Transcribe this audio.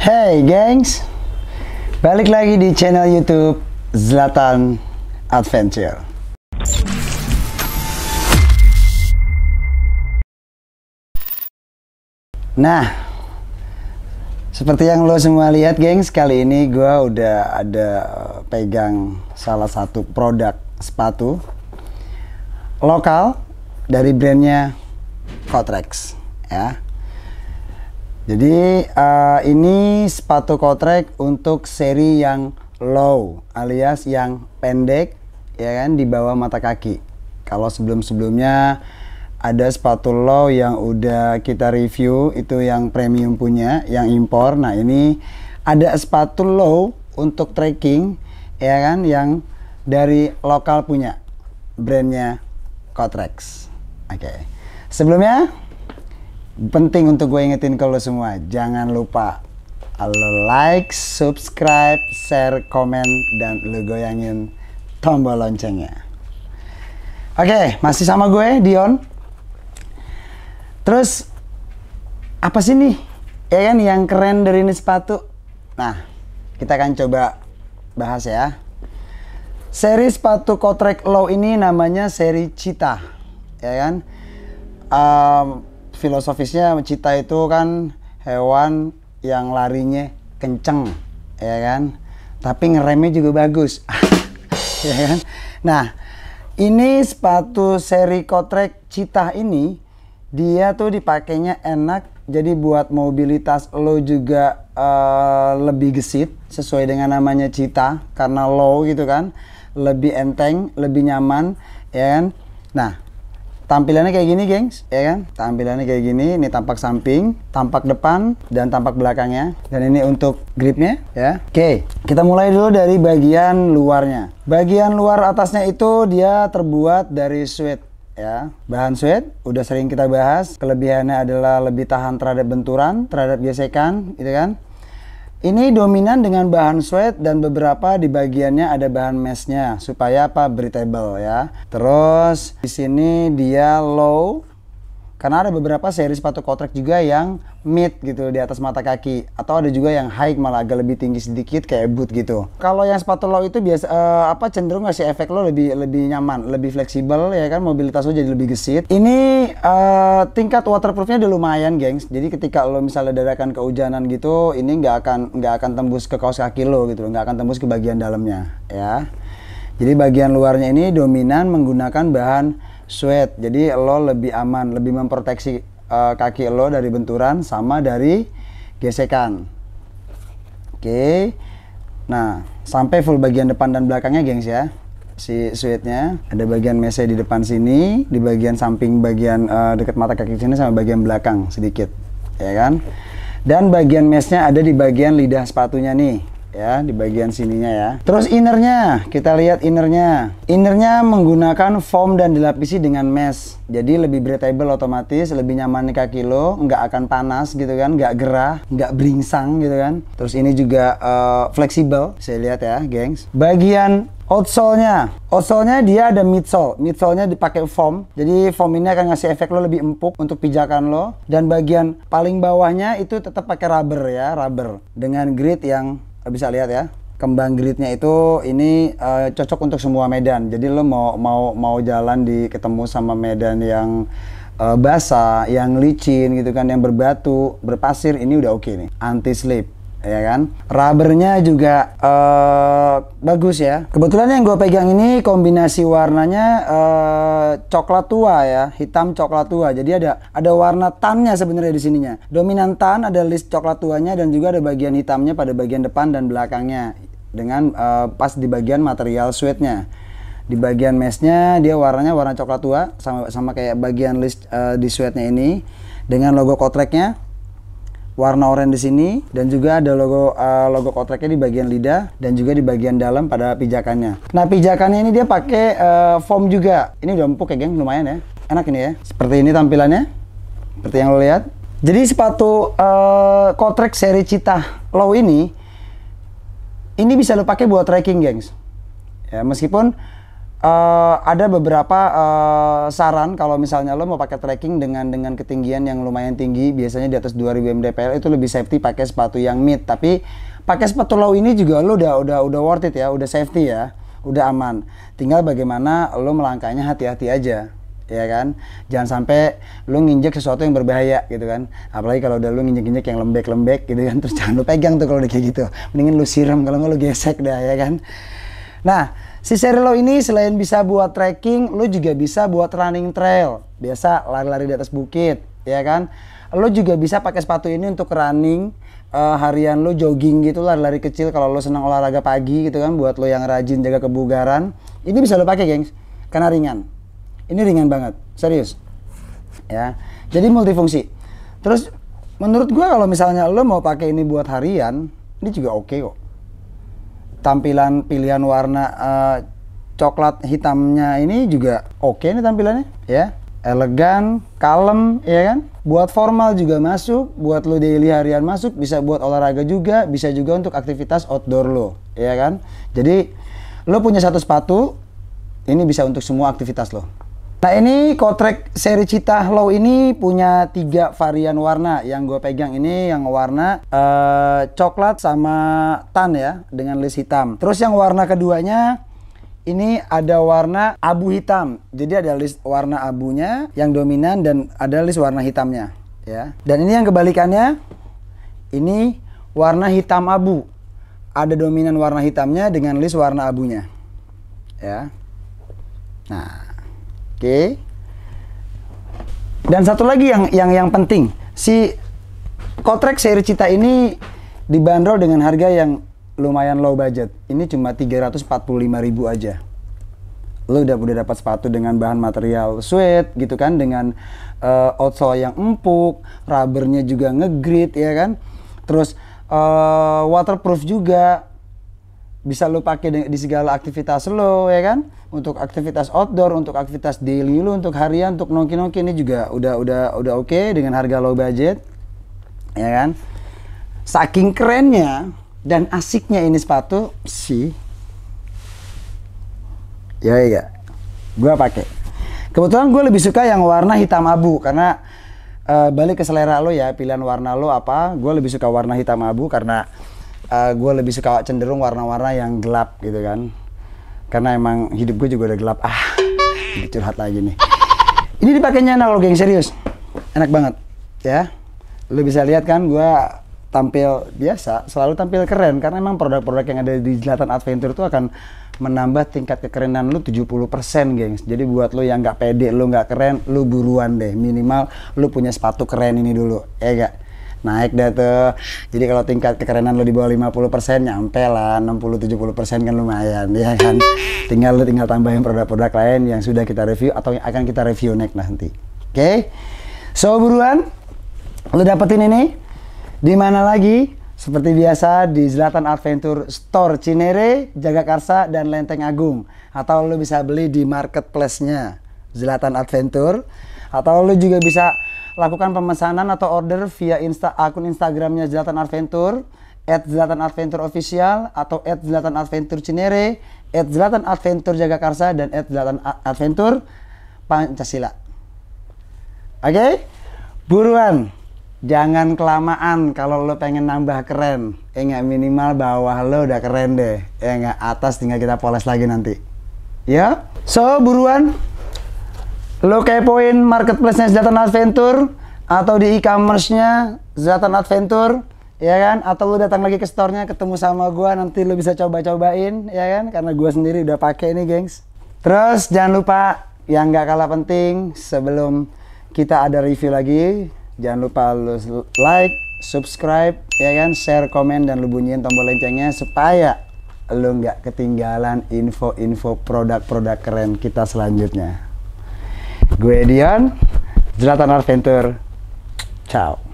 Hey gengs, balik lagi di channel YouTube Zlatan Adventure. Nah, seperti yang lo semua lihat gengs, kali ini gue udah ada eh, pegang salah satu produk sepatu lokal dari brandnya Cotrex ya jadi uh, ini sepatu kotrek untuk seri yang low alias yang pendek ya kan di bawah mata kaki. Kalau sebelum-sebelumnya ada sepatu low yang udah kita review itu yang premium punya, yang impor. Nah, ini ada sepatu low untuk trekking ya kan yang dari lokal punya brandnya Kotrex. Oke. Okay. Sebelumnya penting untuk gue ingetin ke lo semua jangan lupa lo like subscribe share komen dan lo goyangin tombol loncengnya oke okay, masih sama gue Dion terus apa sih nih ya kan yang keren dari ini sepatu nah kita akan coba bahas ya Seri sepatu Kotrek Low ini namanya seri Cita, ya kan? Um, filosofisnya cita itu kan hewan yang larinya kenceng ya kan tapi ngeremnya juga bagus ya kan nah ini sepatu seri Kotrek Cita ini dia tuh dipakainya enak jadi buat mobilitas lo juga uh, lebih gesit sesuai dengan namanya Cita karena low gitu kan lebih enteng lebih nyaman ya kan nah Tampilannya kayak gini, gengs, ya kan? Tampilannya kayak gini, ini tampak samping, tampak depan, dan tampak belakangnya. Dan ini untuk gripnya, ya. Oke, kita mulai dulu dari bagian luarnya. Bagian luar atasnya itu dia terbuat dari suede ya. Bahan suede udah sering kita bahas, kelebihannya adalah lebih tahan terhadap benturan, terhadap gesekan, gitu kan. Ini dominan dengan bahan suede dan beberapa di bagiannya ada bahan meshnya supaya apa breathable ya. Terus di sini dia low karena ada beberapa seri sepatu kotrek juga yang mid gitu di atas mata kaki atau ada juga yang high malah agak lebih tinggi sedikit kayak boot gitu kalau yang sepatu low itu biasa uh, apa cenderung ngasih efek lo lebih lebih nyaman lebih fleksibel ya kan mobilitas lo jadi lebih gesit ini uh, tingkat waterproofnya udah lumayan gengs jadi ketika lo misalnya dadakan kehujanan gitu ini nggak akan nggak akan tembus ke kaos kaki lo gitu nggak akan tembus ke bagian dalamnya ya jadi bagian luarnya ini dominan menggunakan bahan sweat. Jadi lo lebih aman, lebih memproteksi uh, kaki lo dari benturan sama dari gesekan. Oke. Okay. Nah, sampai full bagian depan dan belakangnya, gengs ya. Si sweatnya ada bagian mese di depan sini, di bagian samping bagian uh, eh, dekat mata kaki sini sama bagian belakang sedikit, ya kan? Dan bagian mesnya ada di bagian lidah sepatunya nih ya di bagian sininya ya. Terus innernya, kita lihat innernya. Innernya menggunakan foam dan dilapisi dengan mesh. Jadi lebih breathable otomatis, lebih nyaman di kaki lo, nggak akan panas gitu kan, nggak gerah, nggak beringsang gitu kan. Terus ini juga uh, fleksibel, saya lihat ya, gengs. Bagian outsole-nya. Outsole-nya dia ada midsole. Midsole-nya dipakai foam. Jadi foam ini akan ngasih efek lo lebih empuk untuk pijakan lo dan bagian paling bawahnya itu tetap pakai rubber ya, rubber dengan grid yang bisa lihat ya kembang gridnya itu ini uh, cocok untuk semua medan jadi lo mau mau mau jalan di ketemu sama medan yang uh, basah yang licin gitu kan yang berbatu berpasir ini udah oke okay nih anti slip ya kan rubbernya juga uh, bagus ya kebetulan yang gue pegang ini kombinasi warnanya uh, coklat tua ya hitam coklat tua jadi ada ada warna tannya sebenarnya di sininya dominan tan ada list coklat tuanya dan juga ada bagian hitamnya pada bagian depan dan belakangnya dengan uh, pas di bagian material suede-nya di bagian meshnya dia warnanya warna coklat tua sama sama kayak bagian list uh, di suede-nya ini dengan logo kotreknya warna oranye di sini dan juga ada logo uh, logo kotreknya di bagian lidah dan juga di bagian dalam pada pijakannya. Nah, pijakannya ini dia pakai uh, foam juga. Ini udah empuk ya, geng, lumayan ya. Enak ini ya. Seperti ini tampilannya. Seperti yang lo lihat. Jadi sepatu uh, kotrek seri Cita Low ini ini bisa lo pakai buat trekking, gengs. Ya, meskipun uh, ada beberapa uh, saran kalau misalnya lo mau pakai trekking dengan dengan ketinggian yang lumayan tinggi, biasanya di atas 2000 mdpl itu lebih safety pakai sepatu yang mid. Tapi pakai sepatu low ini juga lo udah udah udah worth it ya, udah safety ya, udah aman. Tinggal bagaimana lo melangkahnya hati-hati aja ya kan jangan sampai lo nginjek sesuatu yang berbahaya gitu kan apalagi kalau udah lo nginjek-nginjek yang lembek-lembek gitu kan terus jangan lo pegang tuh kalau udah kayak gitu mendingan lo siram kalau nggak lu gesek dah ya kan nah Si Serelo ini selain bisa buat trekking, lo juga bisa buat running trail. Biasa lari-lari di atas bukit, ya kan? Lo juga bisa pakai sepatu ini untuk running, uh, harian lo jogging gitu, lari-lari kecil kalau lo senang olahraga pagi gitu kan, buat lo yang rajin jaga kebugaran. Ini bisa lo pakai, gengs, karena ringan. Ini ringan banget, serius. Ya, jadi multifungsi. Terus menurut gua kalau misalnya lo mau pakai ini buat harian, ini juga oke okay kok tampilan pilihan warna uh, coklat hitamnya ini juga oke okay nih tampilannya ya elegan kalem ya kan buat formal juga masuk buat lo daily harian masuk bisa buat olahraga juga bisa juga untuk aktivitas outdoor lo ya kan jadi lo punya satu sepatu ini bisa untuk semua aktivitas lo Nah ini Kotrek seri Cita Low ini punya tiga varian warna yang gue pegang ini yang warna uh, coklat sama tan ya dengan list hitam. Terus yang warna keduanya ini ada warna abu hitam. Jadi ada list warna abunya yang dominan dan ada list warna hitamnya ya. Dan ini yang kebalikannya ini warna hitam abu. Ada dominan warna hitamnya dengan list warna abunya ya. Nah Oke. Dan satu lagi yang yang yang penting, si kontrak seri cita ini dibanderol dengan harga yang lumayan low budget. Ini cuma 345.000 aja. Lo udah udah dapat sepatu dengan bahan material suede gitu kan dengan uh, outsole yang empuk, rubbernya juga ngegrit ya kan. Terus uh, waterproof juga bisa lo pakai di segala aktivitas lo ya kan untuk aktivitas outdoor, untuk aktivitas daily lu, untuk harian, untuk nongki-nongki ini juga udah udah udah oke okay dengan harga low budget. Ya kan? Saking kerennya dan asiknya ini sepatu sih. Ya iya. Gua pakai. Kebetulan gue lebih suka yang warna hitam abu karena uh, balik ke selera lo ya pilihan warna lo apa. Gue lebih suka warna hitam abu karena uh, eh, gue lebih suka cenderung warna-warna yang gelap gitu kan karena emang hidup gue juga udah gelap ah curhat lagi nih ini dipakainya analog yang serius enak banget ya lu bisa lihat kan gue tampil biasa selalu tampil keren karena emang produk-produk yang ada di Jelatan Adventure itu akan menambah tingkat kekerenan lu 70% gengs jadi buat lu yang gak pede lu gak keren lu buruan deh minimal lu punya sepatu keren ini dulu ya gak naik dah tuh. Jadi kalau tingkat kekerenan lo di bawah 50% nyampe lah 60-70% kan lumayan ya kan. Tinggal lo tinggal tambahin produk-produk lain yang sudah kita review atau yang akan kita review next nanti. Oke. Okay? So buruan Lo dapetin ini di mana lagi? Seperti biasa di Zlatan Adventure Store Cinere, Jagakarsa, dan Lenteng Agung. Atau lo bisa beli di marketplace-nya Zlatan Adventure. Atau lo juga bisa lakukan pemesanan atau order via insta akun Instagramnya Zlatan Adventure at Zlatan Adventure Official atau at Zlatan Adventure Cinere, at Zlatan Adventure Jagakarsa, dan at Zlatan Adventure Pancasila. Oke? Okay? Buruan! Jangan kelamaan kalau lo pengen nambah keren. Ya eh, nggak minimal bawah lo udah keren deh. Ya eh, nggak atas tinggal kita poles lagi nanti. Ya? So, buruan! Lo kepoin marketplace-nya Zlatan Adventure atau di e-commerce-nya Zlatan Adventure, ya kan? Atau lo datang lagi ke store-nya ketemu sama gua nanti lo bisa coba-cobain, ya kan? Karena gua sendiri udah pakai ini, gengs. Terus jangan lupa yang nggak kalah penting sebelum kita ada review lagi, jangan lupa lo like, subscribe, ya kan? Share, komen dan lo bunyiin tombol loncengnya supaya lo nggak ketinggalan info-info produk-produk keren kita selanjutnya. Gue Edian, Zlatan Arventur. Ciao.